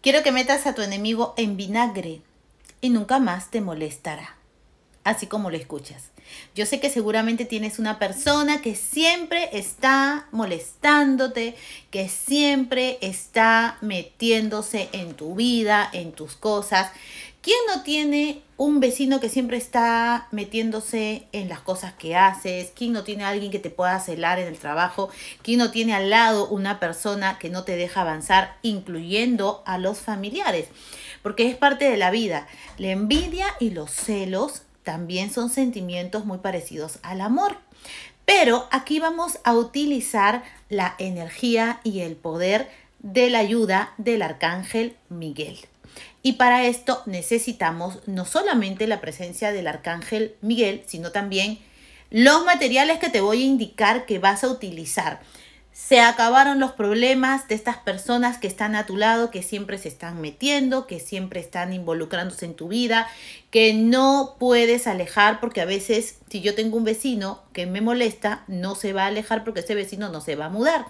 Quiero que metas a tu enemigo en vinagre y nunca más te molestará así como lo escuchas. Yo sé que seguramente tienes una persona que siempre está molestándote, que siempre está metiéndose en tu vida, en tus cosas. ¿Quién no tiene un vecino que siempre está metiéndose en las cosas que haces? ¿Quién no tiene alguien que te pueda celar en el trabajo? ¿Quién no tiene al lado una persona que no te deja avanzar, incluyendo a los familiares? Porque es parte de la vida. La envidia y los celos también son sentimientos muy parecidos al amor. Pero aquí vamos a utilizar la energía y el poder de la ayuda del arcángel Miguel. Y para esto necesitamos no solamente la presencia del arcángel Miguel, sino también los materiales que te voy a indicar que vas a utilizar. Se acabaron los problemas de estas personas que están a tu lado, que siempre se están metiendo, que siempre están involucrándose en tu vida, que no puedes alejar porque a veces si yo tengo un vecino que me molesta, no se va a alejar porque ese vecino no se va a mudar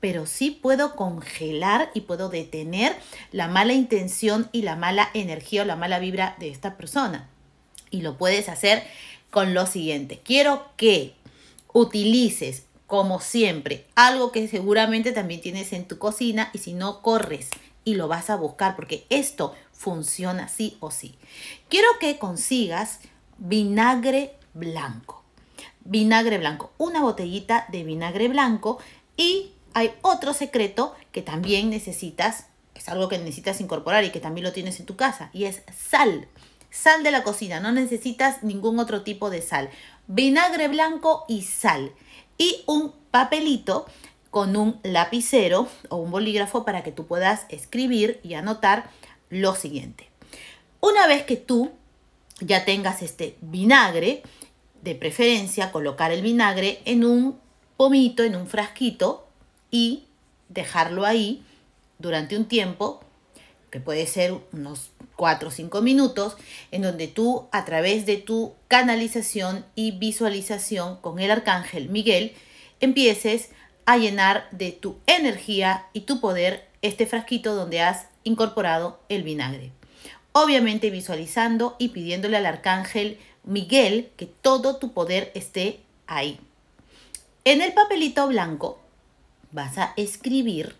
pero sí puedo congelar y puedo detener la mala intención y la mala energía o la mala vibra de esta persona. Y lo puedes hacer con lo siguiente. Quiero que utilices como siempre, algo que seguramente también tienes en tu cocina y si no corres y lo vas a buscar porque esto funciona sí o sí. Quiero que consigas vinagre blanco. Vinagre blanco, una botellita de vinagre blanco y hay otro secreto que también necesitas, es algo que necesitas incorporar y que también lo tienes en tu casa y es sal. Sal de la cocina, no necesitas ningún otro tipo de sal vinagre blanco y sal y un papelito con un lapicero o un bolígrafo para que tú puedas escribir y anotar lo siguiente. Una vez que tú ya tengas este vinagre, de preferencia colocar el vinagre en un pomito, en un frasquito y dejarlo ahí durante un tiempo que puede ser unos 4 o 5 minutos, en donde tú a través de tu canalización y visualización con el arcángel Miguel empieces a llenar de tu energía y tu poder este frasquito donde has incorporado el vinagre. Obviamente visualizando y pidiéndole al arcángel Miguel que todo tu poder esté ahí. En el papelito blanco vas a escribir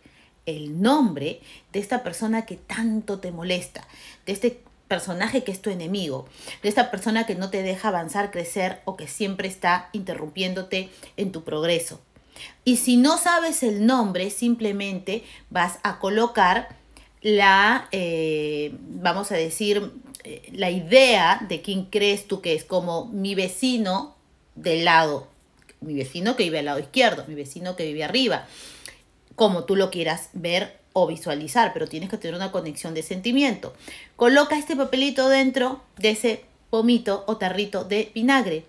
el nombre de esta persona que tanto te molesta, de este personaje que es tu enemigo, de esta persona que no te deja avanzar, crecer o que siempre está interrumpiéndote en tu progreso. Y si no sabes el nombre, simplemente vas a colocar la, eh, vamos a decir, eh, la idea de quién crees tú que es, como mi vecino del lado, mi vecino que vive al lado izquierdo, mi vecino que vive arriba, como tú lo quieras ver o visualizar, pero tienes que tener una conexión de sentimiento. Coloca este papelito dentro de ese pomito o tarrito de vinagre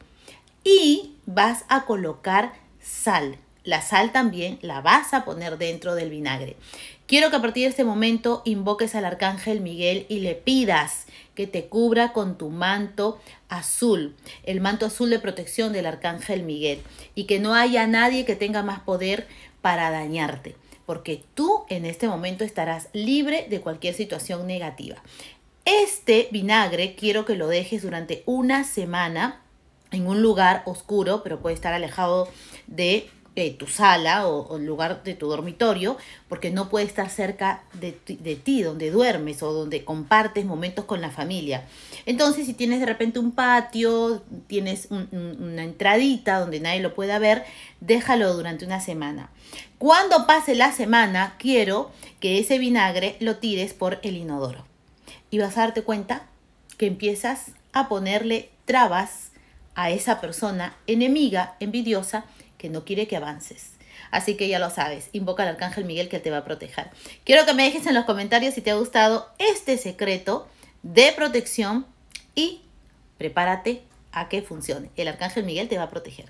y vas a colocar sal. La sal también la vas a poner dentro del vinagre. Quiero que a partir de este momento invoques al arcángel Miguel y le pidas que te cubra con tu manto azul, el manto azul de protección del arcángel Miguel, y que no haya nadie que tenga más poder para dañarte, porque tú en este momento estarás libre de cualquier situación negativa. Este vinagre quiero que lo dejes durante una semana en un lugar oscuro, pero puede estar alejado de tu sala o, lugar de tu dormitorio, porque no puede estar cerca de, ti, donde duermes o donde compartes momentos con la familia. Entonces, si tienes de repente un patio, tienes una entradita donde nadie lo pueda ver, déjalo durante una semana. Cuando pase la semana, quiero que ese vinagre lo tires por el inodoro. Y vas a darte cuenta que empiezas a ponerle trabas a esa persona enemiga, envidiosa, que no quiere que avances. Así que ya lo sabes, invoca al arcángel Miguel que te va a proteger. Quiero que me dejes en los comentarios si te ha gustado este secreto de protección y prepárate a que funcione. El arcángel Miguel te va a proteger.